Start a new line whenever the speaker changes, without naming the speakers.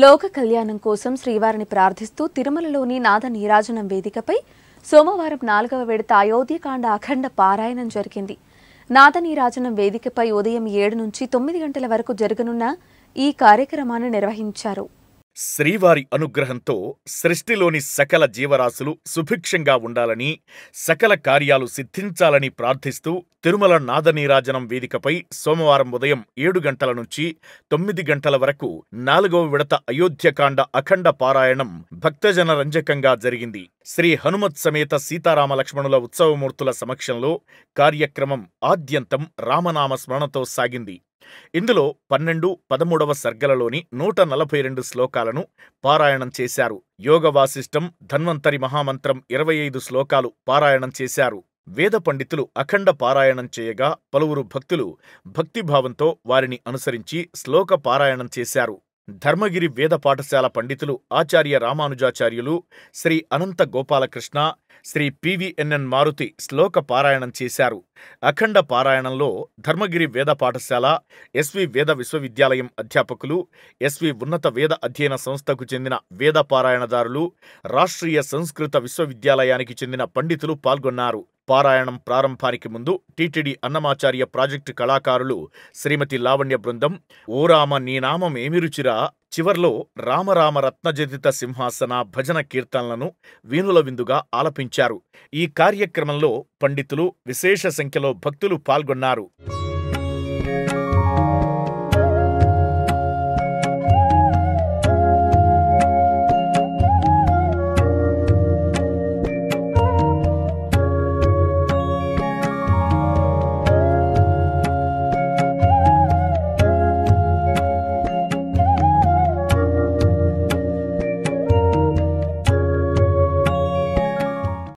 లోక కళ్యాణం కోసం శ్రీవారిని ప్రార్థిస్తూ తిరుమలలోని నాద నీరాజనం వేదికపై సోమవారం నాలుగవ విడత అయోధ్యకాండ అఖండ పారాయణం జరిగింది నాద నీరాజనం వేదికపై ఉదయం ఏడు నుంచి తొమ్మిది గంటల వరకు జరగనున్న ఈ కార్యక్రమాన్ని నిర్వహించారు
శ్రీవారి అనుగ్రహంతో సృష్టిలోని సకల జీవరాశులు సుభిక్షంగా ఉండాలని సకల కార్యాలు సిద్ధించాలని ప్రార్థిస్తూ తిరుమల నాదనీరాజనం వేదికపై సోమవారం ఉదయం ఏడు గంటల నుంచి తొమ్మిది గంటల వరకు నాలుగవ విడత అయోధ్యకాండ అఖండ పారాయణం భక్తజన రంజకంగా జరిగింది శ్రీ హనుమత్ సమేత సీతారామ లక్ష్మణుల ఉత్సవమూర్తుల సమక్షంలో కార్యక్రమం ఆద్యంతం రామనామ స్మరణతో సాగింది ఇందులో పన్నెండు పదమూడవ సర్గలలోని నూట నలభై రెండు శ్లోకాలను పారాయణం చేశారు యోగవాసిష్టం ధన్వంతరి మహామంత్రం ఇరవై ఐదు శ్లోకాలు పారాయణం చేశారు వేద పండితులు అఖండ పారాయణం చేయగా పలువురు భక్తులు భక్తిభావంతో వారిని అనుసరించి శ్లోక పారాయణం చేశారు ధర్మగిరి వేద పాఠశాల పండితులు ఆచార్య రామానుజాచార్యులు శ్రీ అనంత గోపాలకృష్ణ శ్రీ పివిఎన్ఎన్ మారుతి శ్లోక పారాయణం చేశారు అఖండ పారాయణంలో ధర్మగిరి వేద పాఠశాల ఎస్వి వేద విశ్వవిద్యాలయం అధ్యాపకులు ఎస్వి ఉన్నత వేద అధ్యయన సంస్థకు చెందిన వేద పారాయణదారులు రాష్ట్రీయ సంస్కృత విశ్వవిద్యాలయానికి చెందిన పండితులు పాల్గొన్నారు పారాయణం ప్రారంభానికి ముందు టీటీడీ అన్నమాచార్య ప్రాజెక్టు కళాకారులు శ్రీమతి లావణ్య బృందం ఓరామ నీ నామం రుచిరా చివర్లో రామరామ రత్నజదిత సింహాసన భజన కీర్తనలను వీణుల విందుగా ఆలపించారు ఈ కార్యక్రమంలో పండితులు విశేష సంఖ్యలో భక్తులు పాల్గొన్నారు